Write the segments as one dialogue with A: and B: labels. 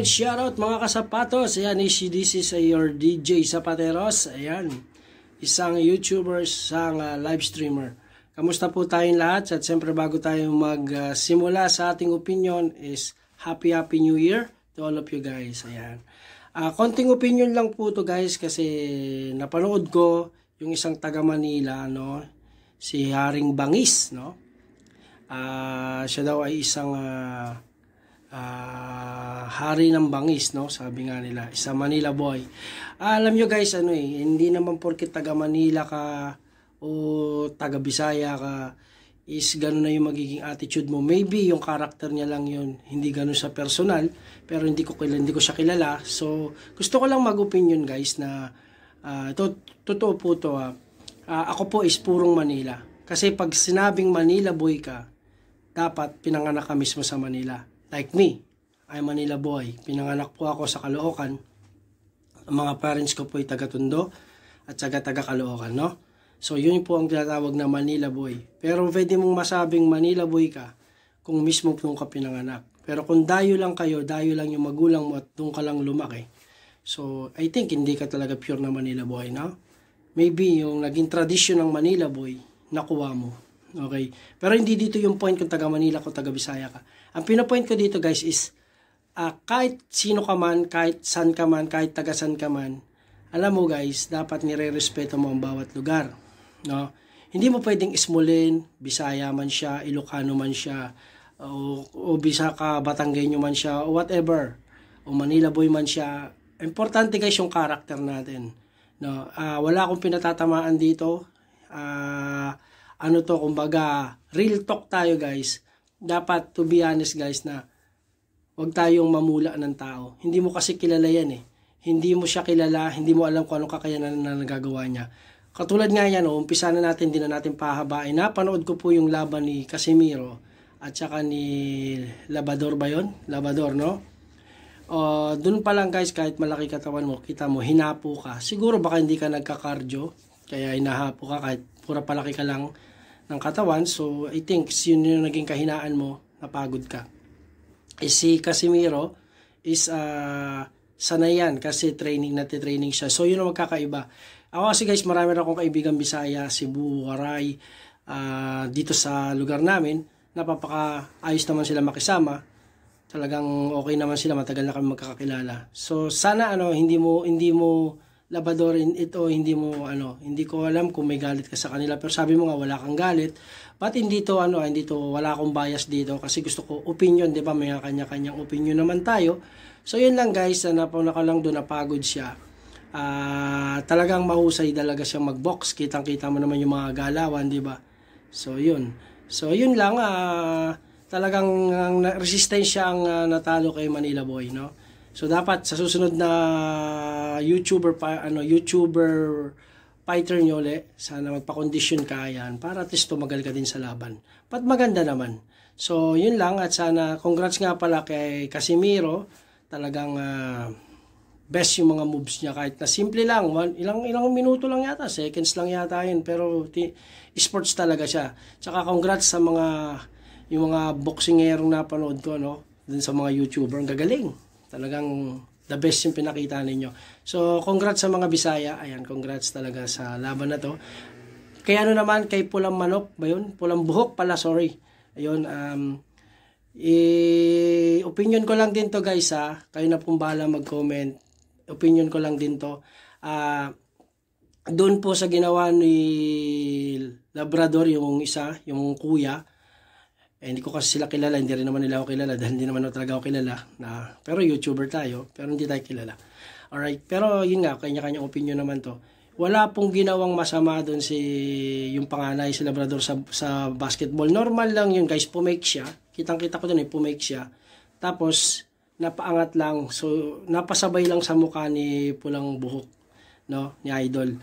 A: Alright, shoutout mga kasapatos. Ayan, this is uh, your DJ Sapateros. Ayan, isang YouTuber, isang uh, live streamer. Kamusta po tayong lahat? At siyempre bago tayo magsimula uh, sa ating opinion is Happy Happy New Year to all of you guys. Ayan. Uh, konting opinion lang po to guys kasi napanood ko yung isang taga Manila no si Haring Bangis no. Uh, siya daw ay isang uh, uh, hari ng bangis, no? Sabi nga nila, isa Manila boy. Ah, alam nyo guys, ano eh, hindi naman porkit taga Manila ka o taga Bisaya ka is gano'n na yung magiging attitude mo. Maybe yung character niya lang yun, hindi gano'n sa personal, pero hindi ko kilala, hindi ko siya kilala. So, gusto ko lang mag-opinion guys na uh, to, totoo po to ha. Uh, ah, ako po is purong Manila. Kasi pag sinabing Manila boy ka, dapat pinanganak ka mismo sa Manila Like me, ay Manila boy. Pinanganak po ako sa Caloocan. Ang mga parents ko po ay taga Tondo at taga-taga Caloocan, no? So, yun po ang tinatawag na Manila boy. Pero pwede mong masabing Manila boy ka kung mismo doon ka pinanganak. Pero kung dayo lang kayo, dayo lang yung magulang mo at doon ka lang lumaki. So, I think hindi ka talaga pure na Manila boy, no? Maybe yung naging tradisyon ng Manila boy, nakuha mo. Okay? Pero hindi dito yung point kung taga Manila, kung taga Bisaya ka ang pinapoint ko dito guys is, uh, kahit sino ka man, kahit san ka man, kahit taga san ka man, alam mo guys, dapat nire-respeto mo ang bawat lugar. No? Hindi mo pwedeng Ismulin, Bisaya man siya, Ilocano man siya, o, o bisa Batanggenyo man siya, o whatever, o Manila boy man siya. Importante guys yung character natin. No? Uh, wala akong pinatatamaan dito. Uh, ano to, kumbaga, real talk tayo guys dapat to be honest guys na wag tayong mamula ng tao. Hindi mo kasi kilala yan eh. Hindi mo siya kilala, hindi mo alam kung anong kakayanan na nagagawa niya. Katulad nga yan, oh, umpisa na natin, din na natin pahabain. Napanood ko po yung laban ni Casimiro at saka ni Labador ba yun? Labador, no? Uh, oh, doon pa lang guys, kahit malaki katawan mo, kita mo, hinapo ka. Siguro baka hindi ka nagka-cardio, kaya hinahapo ka kahit pura palaki ka lang ng katawan. So, I think yun yung naging kahinaan mo, napagod ka. Eh, si Casimiro is uh, ah, sanayan kasi training na training siya. So, yun ang magkakaiba. Ako kasi guys, marami na akong kaibigan Bisaya, Cebu, Waray, uh, dito sa lugar namin. Napapakaayos naman sila makisama. Talagang okay naman sila, matagal na kami magkakakilala. So, sana ano, hindi mo, hindi mo, labadorin ito, hindi mo ano, hindi ko alam kung may galit ka sa kanila pero sabi mo nga wala kang galit. But hindi to ano, ah, hindi to wala akong bias dito kasi gusto ko opinion, 'di ba? May kanya-kanyang opinion naman tayo. So 'yun lang guys, na ah, napauna ko lang doon napagod siya. Uh, talagang mahusay talaga siyang box Kitang-kita mo naman yung mga galawan, 'di ba? So 'yun. So 'yun lang uh, talagang uh, resistensya ang uh, natalo kay Manila Boy, no? So dapat sa susunod na YouTuber pa ano YouTuber fighter nyo ulit, sana magpa-condition ka yan para at least tumagal ka din sa laban. Pat maganda naman. So yun lang at sana congrats nga pala kay Casimiro. Talagang uh, best yung mga moves niya kahit na simple lang one, ilang ilang minuto lang yata seconds lang yata yun pero t- sports talaga siya tsaka congrats sa mga yung mga boxingerong napanood ko no dun sa mga YouTuber ang gagaling Talagang the best yung pinakita ninyo. So, congrats sa mga Bisaya. Ayan, congrats talaga sa laban na to. Kay ano naman, kay Pulang Manok ba yun? Pulang Buhok pala, sorry. Ayun, um, e, opinion ko lang din to guys ha. Kayo na pong bahala mag-comment. Opinion ko lang din to. Ah, uh, doon po sa ginawa ni Labrador, yung isa, yung kuya, eh, hindi ko kasi sila kilala, hindi rin naman nila ako kilala dahil hindi naman ako talaga ako kilala. Na, pero YouTuber tayo, pero hindi tayo kilala. Alright, pero yun nga, kanya-kanyang opinion naman to. Wala pong ginawang masama doon si yung panganay si Labrador sa, sa basketball. Normal lang yun guys, pumake siya. Kitang-kita ko doon eh, pumake siya. Tapos, napaangat lang. So, napasabay lang sa mukha ni Pulang Buhok, no? Ni Idol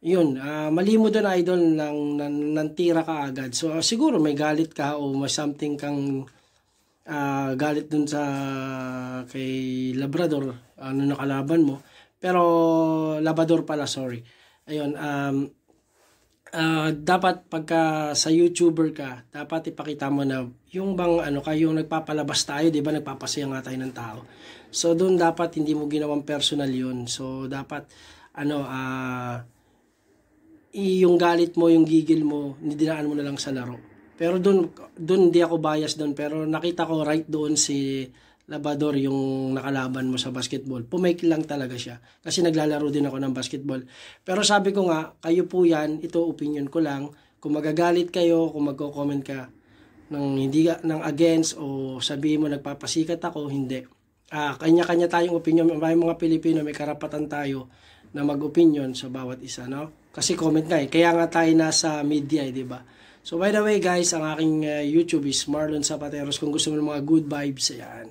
A: yun, uh, mali mo doon idol nang nan, nantira ka agad. So siguro may galit ka o may something kang uh, galit doon sa kay Labrador ano nakalaban mo. Pero Labrador pala, sorry. Ayun, um uh, dapat pagka sa YouTuber ka, dapat ipakita mo na yung bang ano ka, yung nagpapalabas tayo, 'di ba? Nagpapasaya nga tayo ng tao. So doon dapat hindi mo ginawang personal 'yun. So dapat ano ah uh, yung galit mo, yung gigil mo, nidinaan mo na lang sa laro. Pero doon doon hindi ako bias doon pero nakita ko right doon si Labador yung nakalaban mo sa basketball. Pumake lang talaga siya kasi naglalaro din ako ng basketball. Pero sabi ko nga, kayo po 'yan, ito opinion ko lang. Kung magagalit kayo, kung magko-comment ka ng hindi ng against o sabihin mo nagpapasikat ako, hindi. Ah, kanya-kanya tayong opinion. May mga Pilipino, may karapatan tayo na mag-opinion sa bawat isa, no? Kasi comment nga eh. Kaya nga tayo nasa media eh, di ba? So by the way guys, ang aking uh, YouTube is Marlon Zapateros. Kung gusto mo ng mga good vibes, ayan.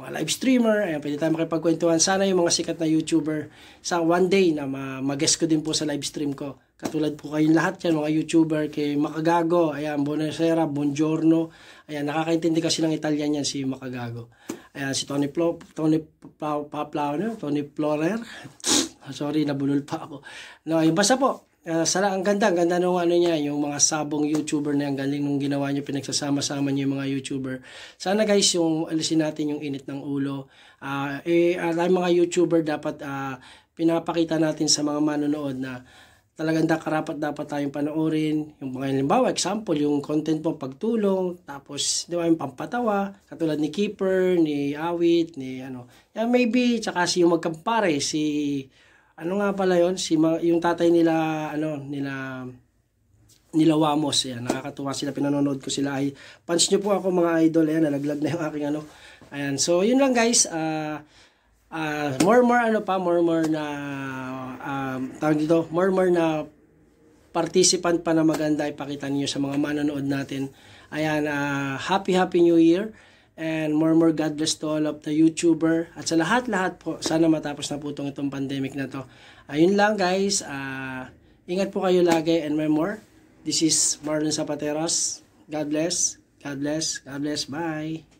A: Mga live streamer, ayan, pwede tayo makipagkwentuhan. Sana yung mga sikat na YouTuber sa one day na mag-guest ko din po sa live stream ko. Katulad po kayong lahat yan, mga YouTuber, kay Makagago, ayan, Bonasera, Buongiorno. Ayan, nakakaintindi kasi ng Italian yan si Makagago. Ayan, si Tony Plo, Tony Paplano, Tony Florer. Sorry, nabulol pa ako. No, yung eh, basta po, uh, eh, sala, ang ganda, ang ganda nung ano niya, yung mga sabong YouTuber na yung galing nung ginawa niyo, pinagsasama-sama niyo yung mga YouTuber. Sana guys, yung alisin natin yung init ng ulo. Uh, eh, alam ah, mga YouTuber dapat uh, pinapakita natin sa mga manonood na talagang karapat dapat tayong panoorin. Yung mga halimbawa, example, yung content po, pagtulong, tapos di ba yung pampatawa, katulad ni Keeper, ni Awit, ni ano. Yan yeah, maybe, tsaka si yung magkampare, si ano nga pala yon si ma, yung tatay nila ano nila nila Wamos yan nakakatuwa sila pinanonood ko sila ay punch niyo po ako mga idol ayan nalaglag na yung aking ano ayan so yun lang guys uh, uh, more more ano pa more more na um, tawag dito more more na participant pa na maganda ipakita niyo sa mga manonood natin ayan uh, happy happy new year and more more God bless to all of the YouTuber at sa lahat-lahat po sana matapos na po itong, itong pandemic na to ayun lang guys uh, ingat po kayo lagi and may more this is Marlon Zapateros God bless God bless God bless bye